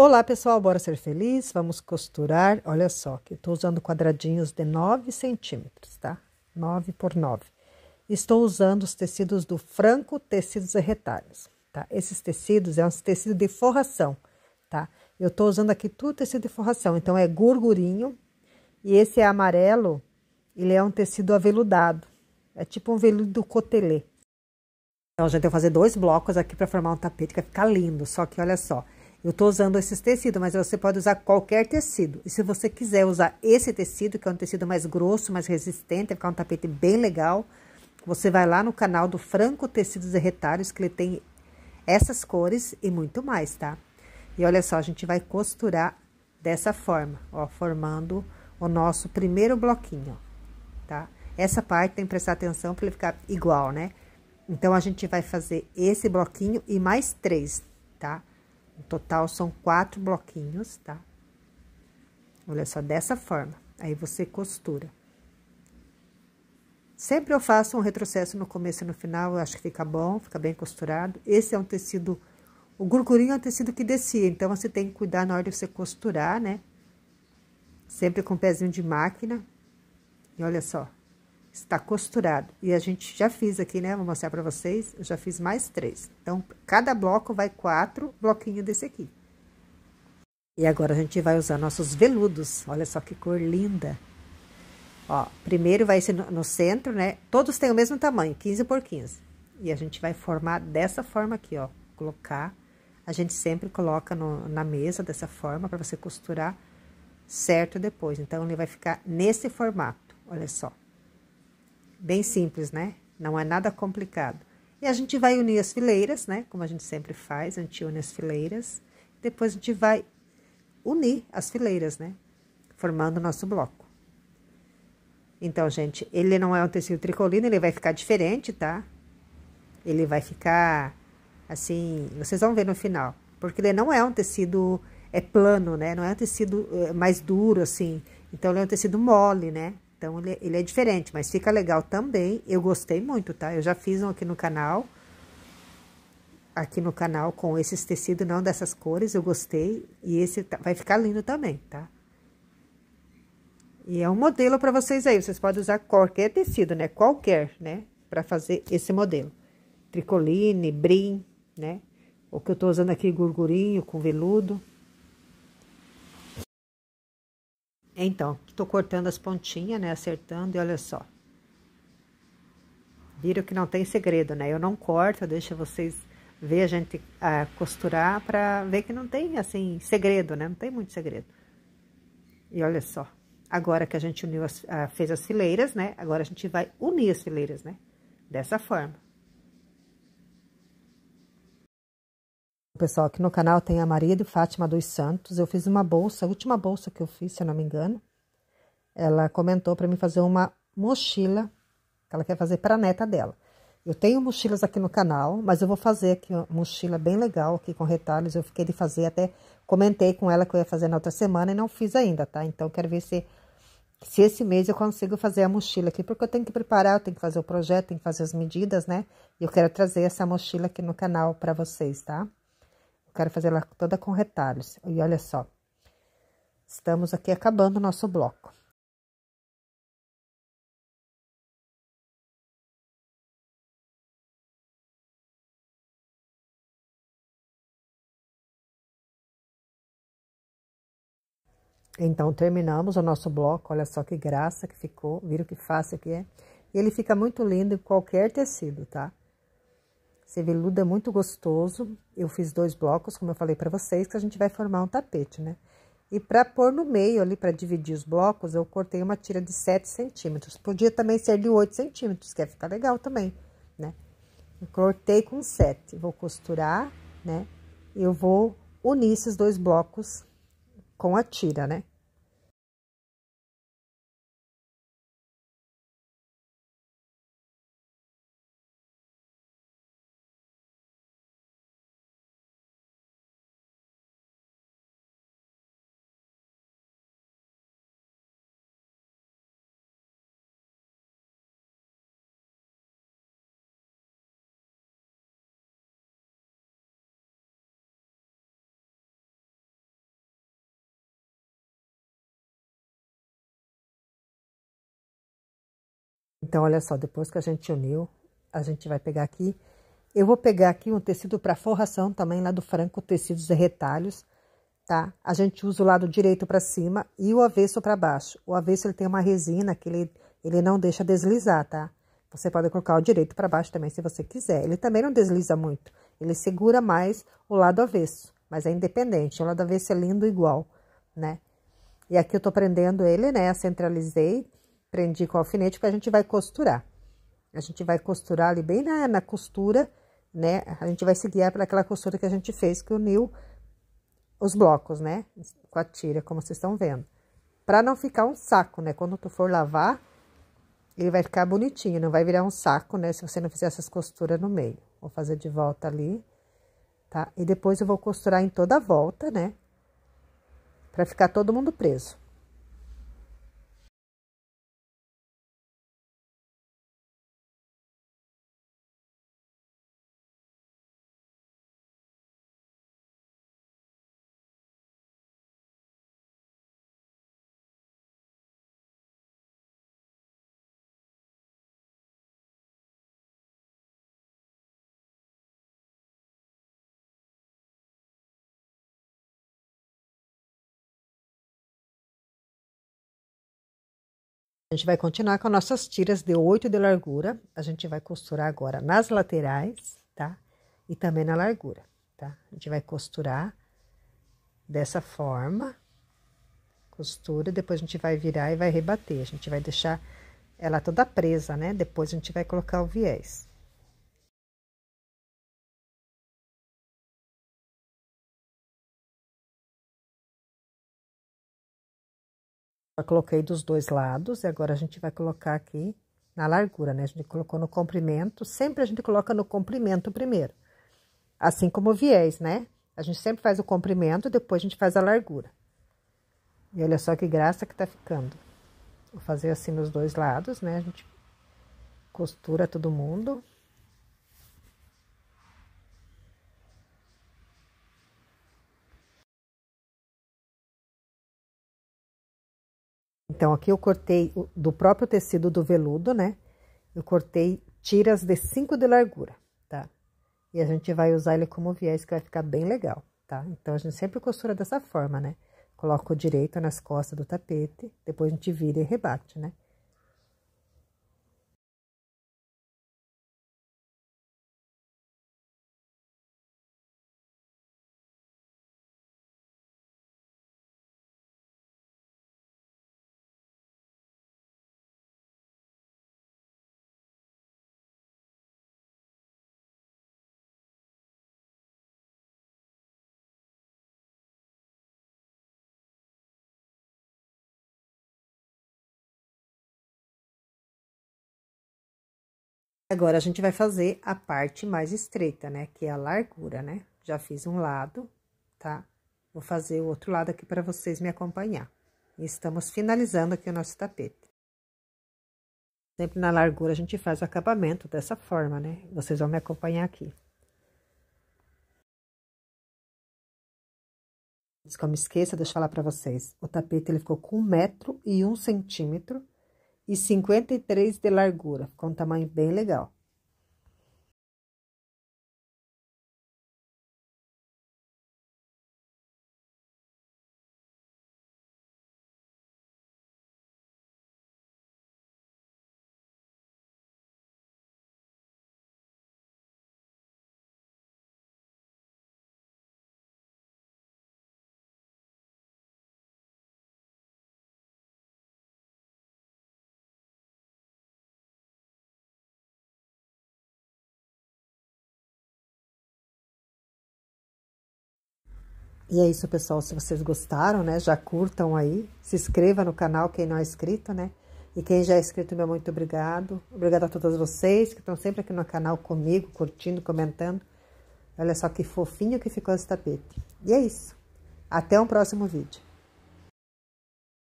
Olá pessoal, bora ser feliz? Vamos costurar. Olha só, que estou usando quadradinhos de 9 centímetros, tá? 9 por 9. Estou usando os tecidos do Franco Tecidos e Retalhos, tá? Esses tecidos é um tecido de forração, tá? Eu estou usando aqui tudo tecido de forração, então é gorgurinho. E esse é amarelo, ele é um tecido aveludado, é tipo um veludo cotelê. Então, gente, eu vou fazer dois blocos aqui para formar um tapete que vai ficar lindo. Só que olha só, eu estou usando esses tecidos, mas você pode usar qualquer tecido. E se você quiser usar esse tecido, que é um tecido mais grosso, mais resistente, vai ficar um tapete bem legal, você vai lá no canal do Franco Tecidos e Retalhos, que ele tem essas cores e muito mais, tá? E olha só, a gente vai costurar dessa forma, ó, formando o nosso primeiro bloquinho, tá? Essa parte tem que prestar atenção para ele ficar igual, né? Então, a gente vai fazer esse bloquinho e mais três, tá? No total são quatro bloquinhos, tá? Olha só, dessa forma. Aí você costura. Sempre eu faço um retrocesso no começo e no final, eu acho que fica bom, fica bem costurado. Esse é um tecido, o gurgurinho é um tecido que descia, então você tem que cuidar na hora de você costurar, né? Sempre com um pezinho de máquina. E olha só, está costurado. E a gente já fiz aqui, né? Vou mostrar para vocês. Eu já fiz mais três. Então, cada bloco vai quatro bloquinhos desse aqui. E agora a gente vai usar nossos veludos. Olha só que cor linda. Ó, primeiro vai ser no, no centro, né? Todos têm o mesmo tamanho, 15 por 15. E a gente vai formar dessa forma aqui, ó. Colocar. A gente sempre coloca no, na mesa dessa forma para você costurar certo depois. Então, ele vai ficar nesse formato. Olha só. Bem simples, né? Não é nada complicado. E a gente vai unir as fileiras, né? Como a gente sempre faz, a gente une as fileiras. Depois a gente vai unir as fileiras, né? Formando o nosso bloco. Então, gente, ele não é um tecido tricolino, ele vai ficar diferente, tá? Ele vai ficar assim, vocês vão ver no final. Porque ele não é um tecido é plano, né? Não é um tecido eh, mais duro, assim. Então, ele é um tecido mole, né? Então ele, é, ele é diferente, mas fica legal também. Eu gostei muito, tá? Eu já fiz um aqui no canal. Aqui no canal com esses tecidos, não dessas cores, eu gostei. E esse tá, vai ficar lindo também, tá? E é um modelo para vocês aí. Vocês podem usar qualquer tecido, né? Qualquer, né? Para fazer esse modelo. Tricoline, brim, né? O que eu tô usando aqui, gorgurinho com veludo. É, então, estou cortando as pontinhas, né? Acertando e olha só. Viram que não tem segredo, né? Eu não corto, eu deixo vocês ver a gente é, costurar para ver que não tem, assim, segredo, né? Não tem muito segredo. E olha só, agora que a gente uniu as, fez as fileiras, né? Agora a gente vai unir as fileiras, né? Dessa forma. pessoal aqui no canal tem a Maria de Fátima dos Santos. Eu fiz uma bolsa, a última bolsa que eu fiz, se eu não me engano. Ela comentou para mim fazer uma mochila que ela quer fazer para a neta dela. Eu tenho mochilas aqui no canal, mas eu vou fazer aqui uma mochila bem legal aqui com retalhos. Eu fiquei de fazer, até comentei com ela que eu ia fazer na outra semana e não fiz ainda, tá? Então quero ver se se esse mês eu consigo fazer a mochila aqui, porque eu tenho que preparar, eu tenho que fazer o projeto, tenho que fazer as medidas, né? E eu quero trazer essa mochila aqui no canal para vocês, tá? quero fazer ela toda com retalhos. E olha só, estamos aqui acabando o nosso bloco. Então, terminamos o nosso bloco. Olha só que graça que ficou. Viram que fácil que é? E ele fica muito lindo em qualquer tecido, tá? veludo é muito gostoso. Eu fiz dois blocos, como eu falei para vocês, que a gente vai formar um tapete, né? E para pôr no meio ali, para dividir os blocos, eu cortei uma tira de 7 centímetros. Podia também ser de 8 centímetros, que ia ficar legal também, né? Eu cortei com 7. Vou costurar, né? eu vou unir esses dois blocos com a tira, né? Então, olha só, depois que a gente uniu, a gente vai pegar aqui. Eu vou pegar aqui um tecido para forração também lá do Franco Tecidos e Retalhos, tá? A gente usa o lado direito para cima e o avesso para baixo. O avesso ele tem uma resina que ele, ele não deixa deslizar, tá? Você pode colocar o direito para baixo também se você quiser. Ele também não desliza muito. Ele segura mais o lado avesso, mas é independente. O lado avesso é lindo igual, né? E aqui eu tô prendendo ele, né? Centralizei prendi com alfinete, porque a gente vai costurar. A gente vai costurar ali bem na, na costura, né? A gente vai se guiar aquela costura que a gente fez, que uniu os blocos, né? Com a tira, como vocês estão vendo. Pra não ficar um saco, né? Quando tu for lavar, ele vai ficar bonitinho, não vai virar um saco, né? Se você não fizer essas costuras no meio. Vou fazer de volta ali, tá? E depois eu vou costurar em toda a volta, né? Pra ficar todo mundo preso. A gente vai continuar com nossas tiras de 8 de largura. A gente vai costurar agora nas laterais, tá? E também na largura, tá? A gente vai costurar dessa forma. Costura, depois a gente vai virar e vai rebater. A gente vai deixar ela toda presa, né? Depois a gente vai colocar o viés. Eu coloquei dos dois lados e agora a gente vai colocar aqui na largura, né? A gente colocou no comprimento, sempre a gente coloca no comprimento primeiro. Assim como o viés, né? A gente sempre faz o comprimento, depois a gente faz a largura. E olha só que graça que tá ficando. Vou fazer assim nos dois lados, né? A gente costura todo mundo. Então, aqui eu cortei do próprio tecido do veludo, né? Eu cortei tiras de 5 de largura, tá? E a gente vai usar ele como viés, que vai ficar bem legal, tá? Então, a gente sempre costura dessa forma, né? Coloca o direito nas costas do tapete, depois a gente vira e rebate, né? Agora, a gente vai fazer a parte mais estreita, né? Que é a largura, né? Já fiz um lado, tá? Vou fazer o outro lado aqui para vocês me acompanhar. E estamos finalizando aqui o nosso tapete. Sempre na largura a gente faz o acabamento dessa forma, né? Vocês vão me acompanhar aqui. Antes que eu me esqueça, deixa eu falar para vocês. O tapete, ele ficou com um metro e um centímetro e 53 de largura. Ficou um tamanho bem legal. E é isso, pessoal. Se vocês gostaram, né, já curtam aí, se inscreva no canal quem não é inscrito, né? E quem já é inscrito, meu muito obrigado. Obrigada a todas vocês que estão sempre aqui no canal comigo, curtindo, comentando. Olha só que fofinho que ficou esse tapete. E é isso. Até um próximo vídeo.